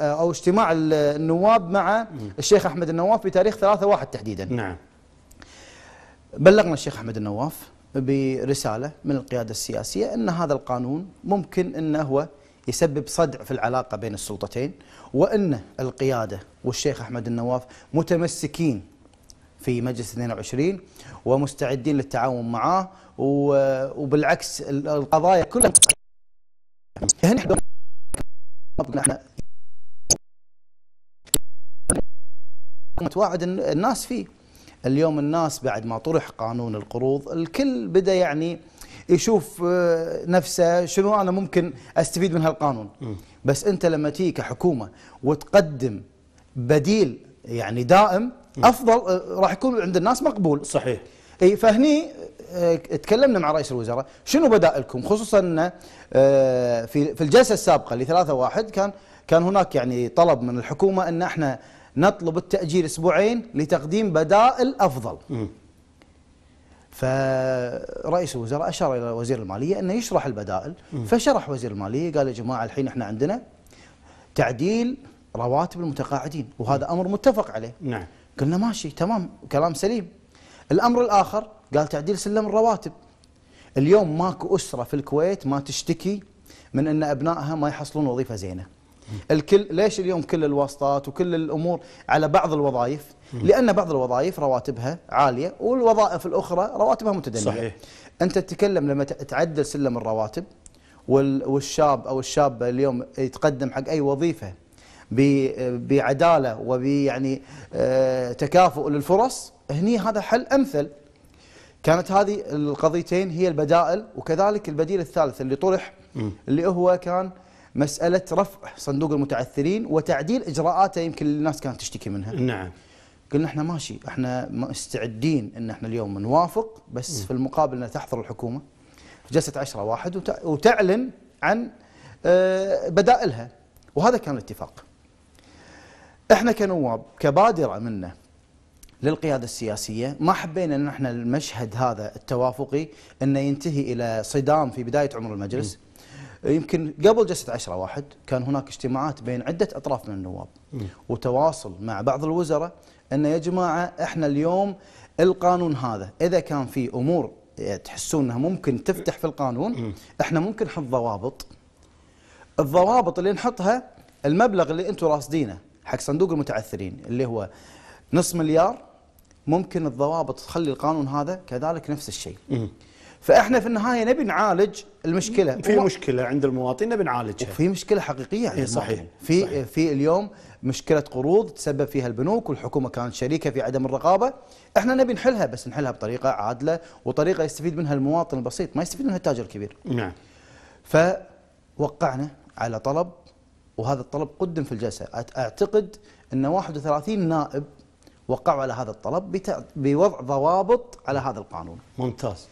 أو اجتماع النواب مع الشيخ أحمد النواف بتاريخ 3/1 تحديدا نعم بلغنا الشيخ أحمد النواف برسالة من القيادة السياسية أن هذا القانون ممكن أنه هو يسبب صدع في العلاقة بين السلطتين وأن القيادة والشيخ أحمد النواف متمسكين في مجلس 22 ومستعدين للتعاون معاه وبالعكس القضايا كلها يعني احنا توعد الناس فيه اليوم الناس بعد ما طرح قانون القروض الكل بدا يعني يشوف آه، نفسه شنو انا ممكن استفيد من هالقانون بس انت لما تيجي كحكومه وتقدم بديل يعني دائم افضل آه، راح يكون عند الناس مقبول صحيح اي فهني آه، تكلمنا مع رئيس الوزراء شنو بدائلكم خصوصا في في الجلسه السابقه اللي 3 1 كان كان هناك يعني طلب من الحكومه ان احنا نطلب التأجيل أسبوعين لتقديم بدائل أفضل فرئيس الوزراء أشار إلى وزير المالية أنه يشرح البدائل فشرح وزير المالية قال يا جماعة الحين إحنا عندنا تعديل رواتب المتقاعدين وهذا أمر متفق عليه نعم. قلنا ماشي تمام كلام سليم الأمر الآخر قال تعديل سلم الرواتب اليوم ماكو أسرة في الكويت ما تشتكي من أن أبنائها ما يحصلون وظيفة زينة الكل ليش اليوم كل الواسطات وكل الأمور على بعض الوظائف لأن بعض الوظائف رواتبها عالية والوظائف الأخرى رواتبها متدنية صحيح أنت تتكلم لما تعدل سلم الرواتب والشاب أو الشابة اليوم يتقدم حق أي وظيفة بعدالة وبيعني آه، تكافؤ للفرص هني هذا حل أمثل كانت هذه القضيتين هي البدائل وكذلك البديل الثالث اللي طرح اللي هو كان مساله رفع صندوق المتعثرين وتعديل اجراءاته يمكن الناس كانت تشتكي منها نعم قلنا احنا ماشي احنا مستعدين ان احنا اليوم نوافق بس م. في المقابل ان تحضر الحكومه جلسه 10 واحد وتعلن عن آه، بدائلها وهذا كان الاتفاق احنا كنواب كبادره منا للقياده السياسيه ما حبينا ان احنا المشهد هذا التوافقي انه ينتهي الى صدام في بدايه عمر المجلس م. يمكن قبل جلسه 10 واحد كان هناك اجتماعات بين عده اطراف من النواب وتواصل مع بعض الوزراء ان يا جماعه احنا اليوم القانون هذا اذا كان في امور تحسون انها ممكن تفتح في القانون احنا ممكن نحط ضوابط الضوابط اللي نحطها المبلغ اللي انتم راصدينه حق صندوق المتعثرين اللي هو نص مليار ممكن الضوابط تخلي القانون هذا كذلك نفس الشيء فاحنا في النهايه نبي نعالج المشكله في و... مشكله عند المواطن نبي نعالجها وفي مشكله حقيقيه عند إيه، صحيح في صحيح. في اليوم مشكله قروض تسبب فيها البنوك والحكومه كانت شريكه في عدم الرقابه احنا نبي نحلها بس نحلها بطريقه عادله وطريقه يستفيد منها المواطن البسيط ما يستفيد منها التاجر الكبير نعم فوقعنا على طلب وهذا الطلب قدم في الجلسه اعتقد ان 31 نائب وقعوا على هذا الطلب بوضع ضوابط على هذا القانون ممتاز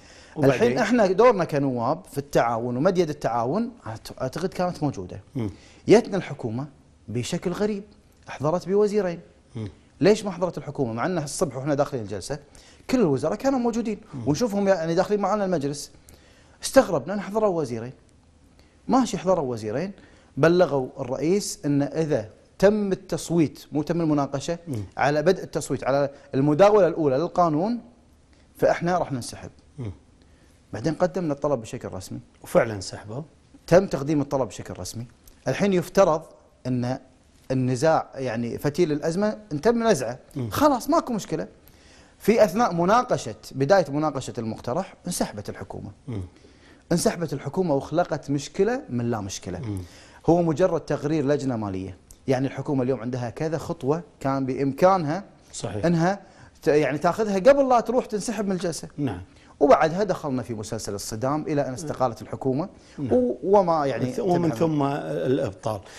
الحين احنا دورنا كنواب في التعاون ومد يد التعاون اعتقد كانت موجوده جتنا الحكومه بشكل غريب احضرت بوزيرين ليش ما حضرت الحكومه مع انه الصبح واحنا داخلين الجلسه كل الوزراء كانوا موجودين ونشوفهم يعني داخلين معنا المجلس استغربنا ان حضروا وزيرين ماشي حضروا وزيرين بلغوا الرئيس ان اذا تم التصويت مو تم المناقشه م. على بدء التصويت على المداوله الاولى للقانون فاحنا راح ننسحب م. بعدين قدمنا الطلب بشكل رسمي وفعلا انسحبوا تم تقديم الطلب بشكل رسمي الحين يفترض ان النزاع يعني فتيل الازمه ان تم نزعه خلاص ماكو مشكله في اثناء مناقشه بدايه مناقشه المقترح انسحبت الحكومه م. انسحبت الحكومه وخلقت مشكله من لا مشكله م. هو مجرد تقرير لجنه ماليه يعني الحكومة اليوم عندها كذا خطوة كان بإمكانها صحيح. أنها يعني تاخذها قبل لا تروح تنسحب من الجلسة نعم وبعدها دخلنا في مسلسل الصدام إلى أن استقالت الحكومة نعم. وما يعني ومن ثم الإبطال